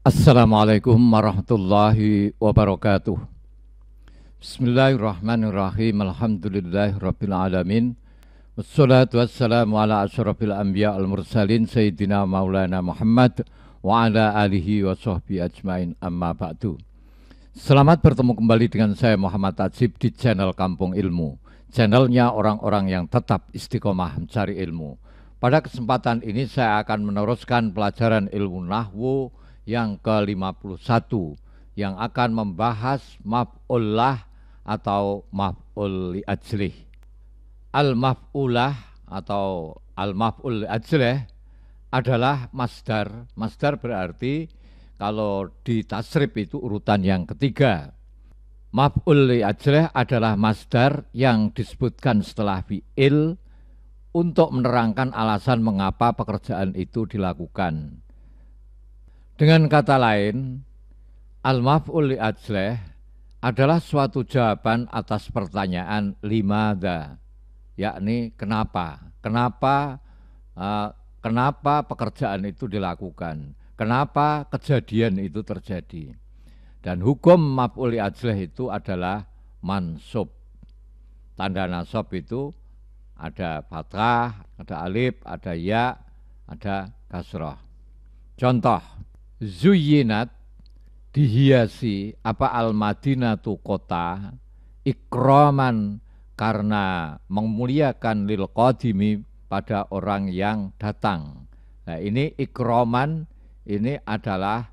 Assalamualaikum warahmatullahi wabarakatuh. Bismillahirrahmanirrahim. Alhamdulillahirrabbilalamin rabbil alamin. Wassalatu wassalamu ala asyrafil anbiya al mursalin sayyidina maulana Muhammad wa ala alihi wa ajmain amma ba'du. Selamat bertemu kembali dengan saya Muhammad Tajib di channel Kampung Ilmu. Channelnya orang-orang yang tetap istiqomah mencari ilmu. Pada kesempatan ini saya akan meneruskan pelajaran ilmu nahwu, yang ke-51 yang akan membahas maf'ullah atau maf'ul li'ajlih. al ma'fullah atau al-maf'ul li'ajlih adalah masdar. Masdar berarti kalau di tasrif itu urutan yang ketiga. Maf'ul li'ajlih adalah masdar yang disebutkan setelah fi'il untuk menerangkan alasan mengapa pekerjaan itu dilakukan. Dengan kata lain, al-maf'ul li'ajleh adalah suatu jawaban atas pertanyaan limada, yakni kenapa, kenapa, uh, kenapa pekerjaan itu dilakukan, kenapa kejadian itu terjadi. Dan hukum maf'ul li'ajleh itu adalah mansub. Tanda nasab itu ada fathah, ada alif, ada ya, ada kasroh. Contoh, zuyinat dihiasi apa Al-Madinah tu kota ikroman karena memuliakan lil qadimi pada orang yang datang. Nah, ini ikroman ini adalah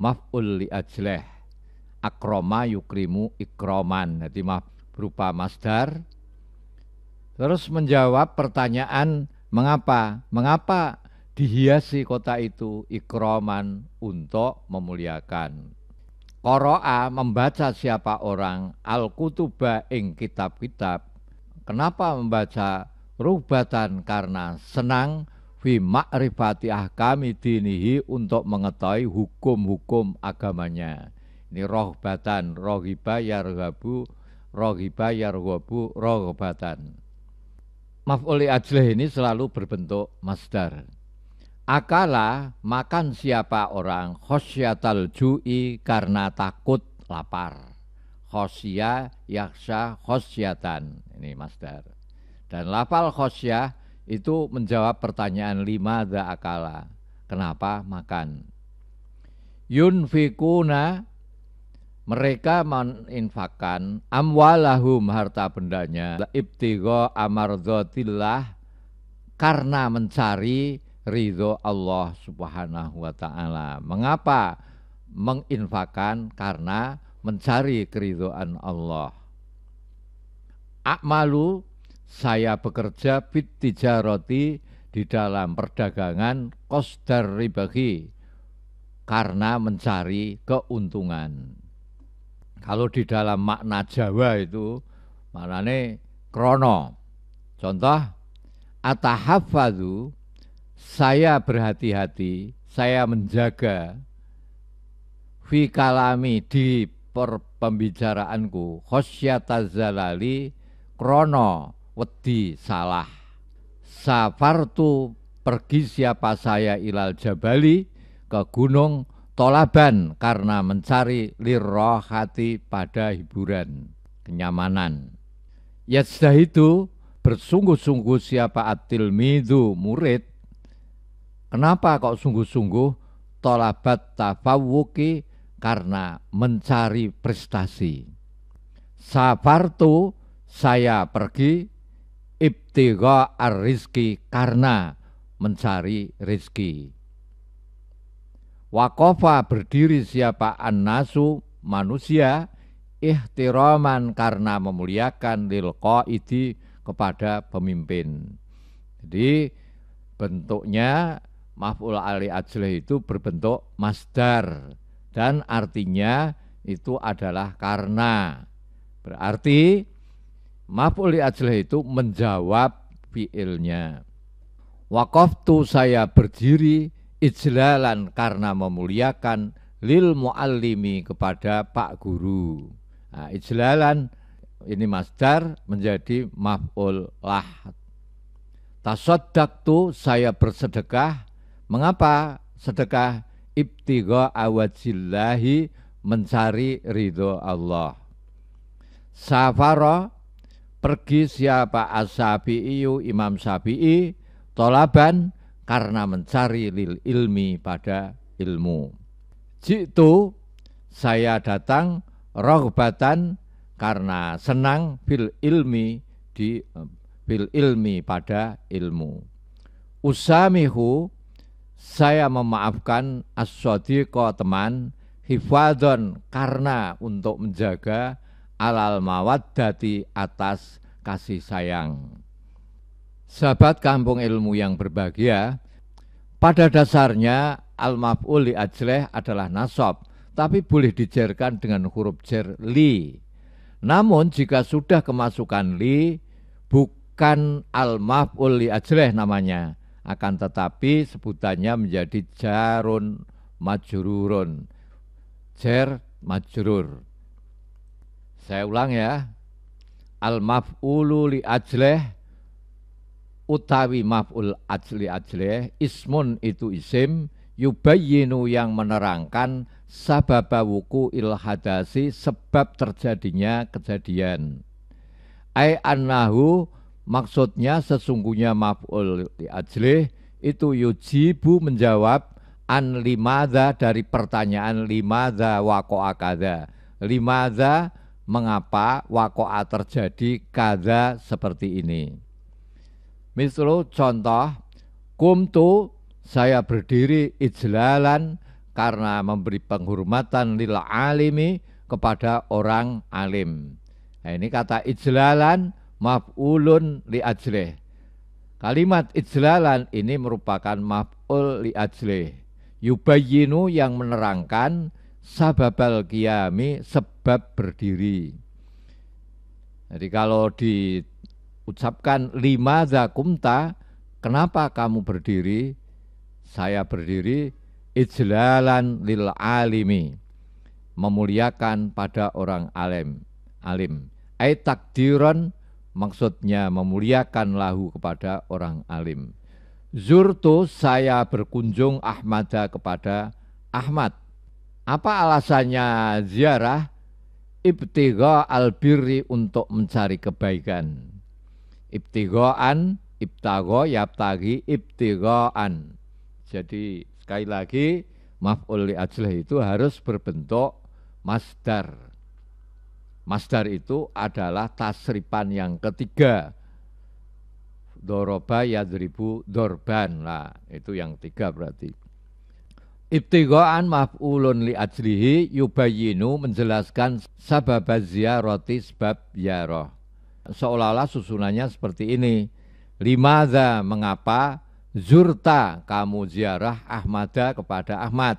maf'ul li ajleh. Akroma yukrimu ikroman. Jadi maf berupa masdar. Terus menjawab pertanyaan mengapa? Mengapa dihiasi kota itu ikroman untuk memuliakan. Koroa membaca siapa orang Al-Kutuba ing kitab-kitab. Kenapa membaca rubatan? Karena senang fi ma'rifati ahkami dinihi untuk mengetahui hukum-hukum agamanya. Ini rohbatan, rohiba yarhabu, rohiba yarhabu, rohbatan. Maf'uli ajlih ini selalu berbentuk masdar. Akala makan siapa orang khosyatal ju'i karena takut lapar. Khosya yaksa khosyatan. Ini masdar. Dan lafal khosya itu menjawab pertanyaan lima da akala. Kenapa makan? Yunfikuna mereka meninfakkan amwalahum harta bendanya ibtigo amardotillah karena mencari ridho Allah Subhanahu wa taala. Mengapa menginfakan? Karena mencari keridoan Allah. Akmalu saya bekerja fit tijaroti di dalam perdagangan kosdar ribahi karena mencari keuntungan. Kalau di dalam makna Jawa itu maknanya krono. Contoh atahafadu saya berhati-hati, saya menjaga fikalami di perpembicaraanku khosyata zalali krono wedi salah safartu pergi siapa saya ilal jabali ke gunung tolaban karena mencari hati pada hiburan kenyamanan yasdah itu bersungguh-sungguh siapa atil midu murid Kenapa kok sungguh-sungguh tolabat tafawuki karena mencari prestasi. Safartu saya pergi ibtigha ar-rizki karena mencari rizki. Wakofa berdiri siapa an-nasu manusia ihtiraman karena memuliakan lil qaidi kepada pemimpin. Jadi bentuknya maf'ul ali ajlih itu berbentuk masdar dan artinya itu adalah karena. Berarti maf'ul ajlih itu menjawab fiilnya. tu saya berdiri ijlalan karena memuliakan lil muallimi kepada Pak Guru. Nah, ijlalan ini masdar menjadi maf'ul lah. Tasoddaktu saya bersedekah Mengapa sedekah ibtigo awajillahi mencari ridho Allah. Safaro pergi siapa as imam sabii tolaban karena mencari lil ilmi pada ilmu. Jitu saya datang rohbatan karena senang bil ilmi di bil ilmi pada ilmu. Usamihu saya memaafkan as-sadiqo teman hifadon karena untuk menjaga alal mawaddati atas kasih sayang. Sahabat kampung ilmu yang berbahagia, pada dasarnya al-maf'ul li ajleh adalah nasab, tapi boleh dijerkan dengan huruf jer li. Namun jika sudah kemasukan li, bukan al-maf'ul li ajleh namanya, akan tetapi sebutannya menjadi jarun majururun. Jer majurur. Saya ulang ya. Al maf'ulu li ajleh utawi maf'ul ajli ajleh ismun itu isim yubayyinu yang menerangkan sababa wuku ilhadasi sebab terjadinya kejadian. Ai annahu Maksudnya sesungguhnya maf'ul ajlih itu yujibu menjawab an limadha dari pertanyaan limada wakoa kada. Limada mengapa wakoa terjadi kada seperti ini. misru contoh, kumtu saya berdiri ijlalan karena memberi penghormatan lil alimi kepada orang alim. Nah, ini kata ijlalan maf'ulun li ajlih. Kalimat ijlalan ini merupakan maf'ul li ajlih. yubayyinu yang menerangkan sababal kiami sebab berdiri. Jadi kalau diucapkan lima zakumta, kenapa kamu berdiri? Saya berdiri ijlalan lil alimi memuliakan pada orang alim alim ay takdiran maksudnya memuliakan lahu kepada orang alim. Zurtu saya berkunjung Ahmada kepada Ahmad. Apa alasannya ziarah? Ibtigo albiri untuk mencari kebaikan. Ibtigoan, ibtago, yaptagi, ibtigoan. Jadi sekali lagi maaf oleh ajlah itu harus berbentuk masdar. Masdar itu adalah tasripan yang ketiga. Doroba yadribu dorban lah itu yang tiga berarti. Ibtigaan maf'ulun li ajlihi yubayinu menjelaskan sabab ziyarati sebab yaroh. Seolah-olah susunannya seperti ini. Limaza mengapa zurta kamu ziarah Ahmada kepada Ahmad.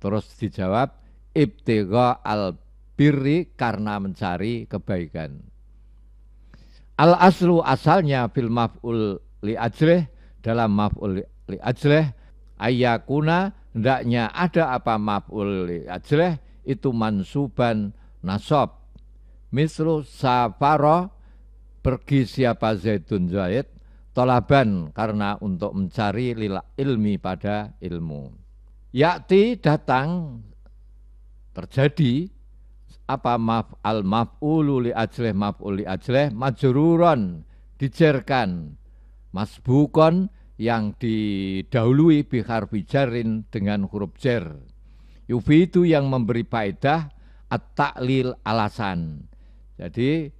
Terus dijawab ibtiga al birri karena mencari kebaikan. Al aslu asalnya fil maf'ul li ajleh dalam maf'ul li ajleh ayakuna ndaknya ada apa maf'ul li ajleh itu mansuban nasab. Mislu safaro pergi siapa Zaidun Zaid tolaban karena untuk mencari lila ilmi pada ilmu. Yakti datang terjadi apa maf al maf'ulu li ajleh maf'ul li ajleh majururon dijerkan masbukon yang didahului bihar bijarin dengan huruf jer yufi itu yang memberi faedah at-ta'lil alasan jadi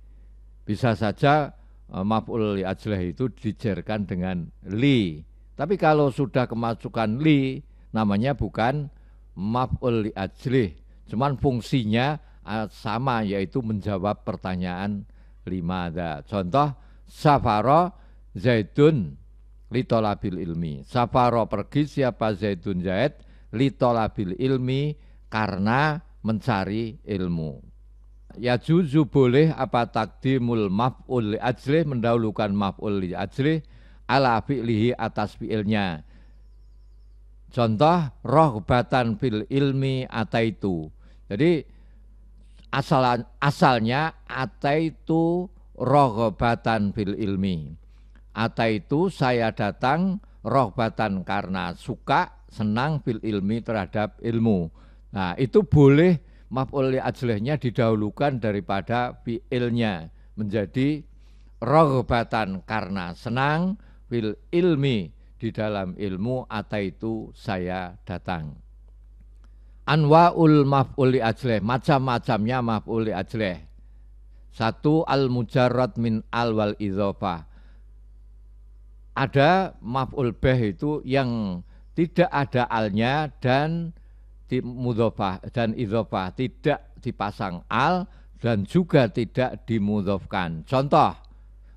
bisa saja e, maf'ul li ajleh itu dijerkan dengan li tapi kalau sudah kemasukan li namanya bukan maf'ul li ajleh cuman fungsinya Ah, sama yaitu menjawab pertanyaan lima ada. Contoh safaro zaitun litolabil ilmi. Safaro pergi siapa zaitun zaid litolabil ilmi karena mencari ilmu. Ya juzu boleh apa takdimul maf'ul li ajlih mendahulukan maf'ul li ajlih ala fi'lihi atas fi'ilnya. Contoh rohbatan fil ilmi ataitu. Jadi Asal, asalnya ataitu rohobatan fil ilmi. itu saya datang rohbatan karena suka, senang fil ilmi terhadap ilmu. Nah itu boleh maaf oleh ajlehnya didahulukan daripada fi'ilnya menjadi rohbatan karena senang fil ilmi di dalam ilmu itu saya datang anwaul mafuli ajleh, macam-macamnya mafuli ajleh. Satu al mujarrad min al wal idhofah. Ada maf'ul beh itu yang tidak ada alnya dan di mudhofah dan idhofah, tidak dipasang al dan juga tidak dimudhofkan. Contoh,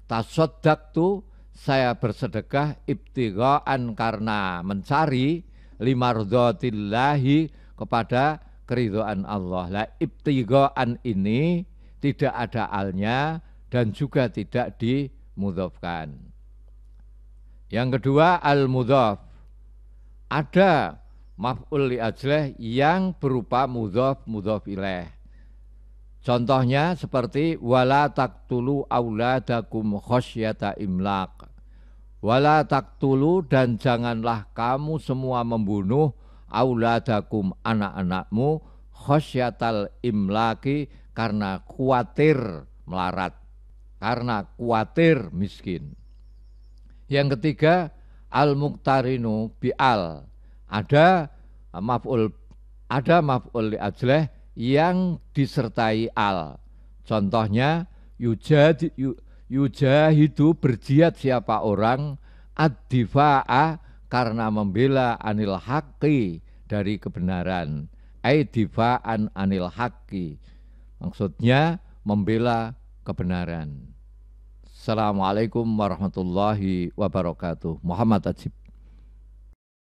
Tasoddak tu saya bersedekah ibtigaan karena mencari lima limardotillahi kepada keridhaan Allah. Lah ibtigaan ini tidak ada alnya dan juga tidak dimudhofkan. Yang kedua al-mudhof. Ada maf'ul li ajleh yang berupa mudhof mudhof ilaih. Contohnya seperti wala taktulu auladakum khosyata imlaq. Wala tulu dan janganlah kamu semua membunuh auladakum anak-anakmu khosyatal imlaki karena khawatir melarat, karena khawatir miskin. Yang ketiga, al-muktarinu bi'al. Ada maf'ul ada maf'ul ajleh yang disertai al. Contohnya yujad itu berjiat siapa orang ad-difa'a karena membela anil haqqi dari kebenaran. Aidifa'an anil haqqi. Maksudnya membela kebenaran. Assalamualaikum warahmatullahi wabarakatuh. Muhammad Ajib.